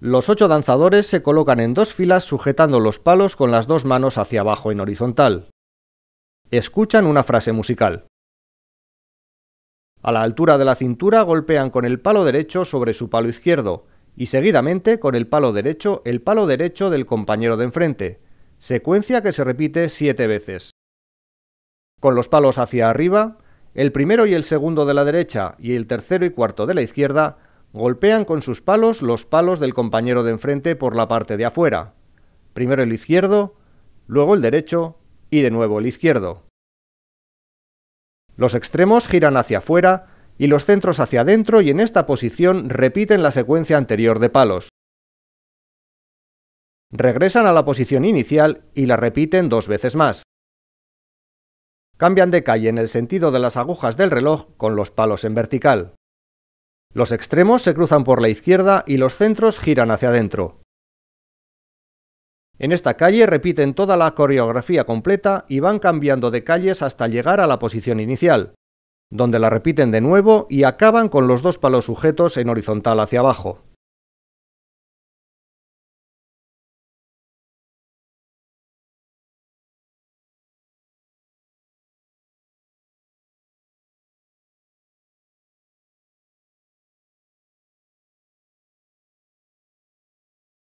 Los ocho danzadores se colocan en dos filas sujetando los palos con las dos manos hacia abajo en horizontal. Escuchan una frase musical. A la altura de la cintura golpean con el palo derecho sobre su palo izquierdo y seguidamente con el palo derecho el palo derecho del compañero de enfrente, secuencia que se repite siete veces. Con los palos hacia arriba, el primero y el segundo de la derecha y el tercero y cuarto de la izquierda Golpean con sus palos los palos del compañero de enfrente por la parte de afuera. Primero el izquierdo, luego el derecho y de nuevo el izquierdo. Los extremos giran hacia afuera y los centros hacia adentro y en esta posición repiten la secuencia anterior de palos. Regresan a la posición inicial y la repiten dos veces más. Cambian de calle en el sentido de las agujas del reloj con los palos en vertical. Los extremos se cruzan por la izquierda y los centros giran hacia adentro. En esta calle repiten toda la coreografía completa y van cambiando de calles hasta llegar a la posición inicial, donde la repiten de nuevo y acaban con los dos palos sujetos en horizontal hacia abajo.